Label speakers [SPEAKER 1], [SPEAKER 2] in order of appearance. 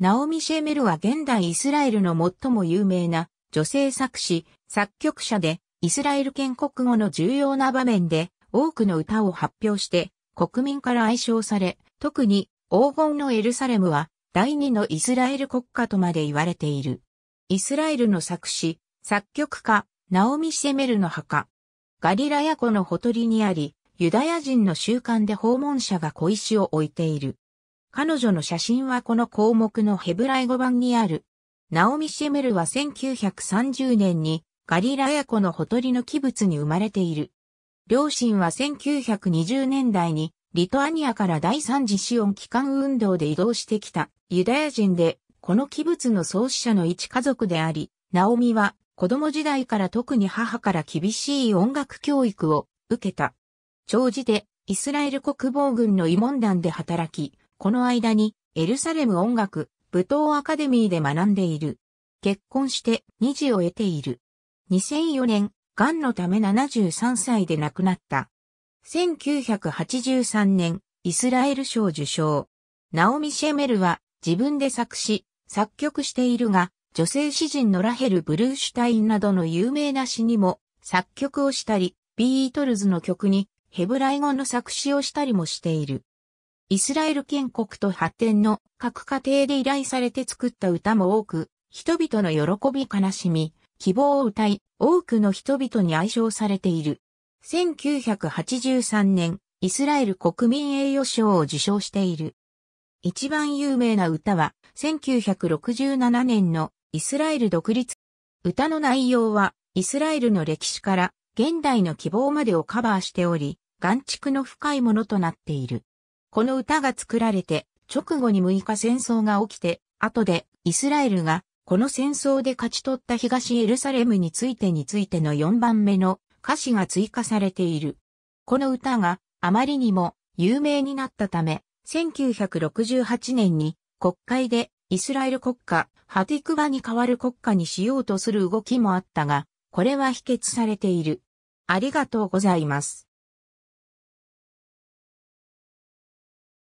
[SPEAKER 1] ナオミ・シェメルは現代イスラエルの最も有名な女性作詞、作曲者で、イスラエル建国後の重要な場面で多くの歌を発表して国民から愛称され、特に黄金のエルサレムは第二のイスラエル国家とまで言われている。イスラエルの作詞、作曲家、ナオミ・シェメルの墓。ガリラヤ湖のほとりにあり、ユダヤ人の習慣で訪問者が小石を置いている。彼女の写真はこの項目のヘブライ語版にある。ナオミ・シェメルは1930年にガリラヤコのほとりの器物に生まれている。両親は1920年代にリトアニアから第三次シオン帰還運動で移動してきたユダヤ人で、この器物の創始者の一家族であり、ナオミは子供時代から特に母から厳しい音楽教育を受けた。長寿でイスラエル国防軍の慰問団で働き、この間にエルサレム音楽舞踏アカデミーで学んでいる。結婚して2児を得ている。2004年、癌のため73歳で亡くなった。1983年、イスラエル賞受賞。ナオミ・シェメルは自分で作詞、作曲しているが、女性詩人のラヘル・ブルーシュタインなどの有名な詩にも作曲をしたり、ビートルズの曲にヘブライ語の作詞をしたりもしている。イスラエル建国と発展の各家庭で依頼されて作った歌も多く、人々の喜び悲しみ、希望を歌い、多くの人々に愛称されている。1983年、イスラエル国民栄誉賞を受賞している。一番有名な歌は、1967年のイスラエル独立。歌の内容は、イスラエルの歴史から現代の希望までをカバーしており、眼畜の深いものとなっている。この歌が作られて、直後に6日戦争が起きて、後でイスラエルがこの戦争で勝ち取った東エルサレムについてについての4番目の歌詞が追加されている。この歌があまりにも有名になったため、1968年に国会でイスラエル国家、ハティクバに代わる国家にしようとする動きもあったが、これは否決されている。ありがとうございます。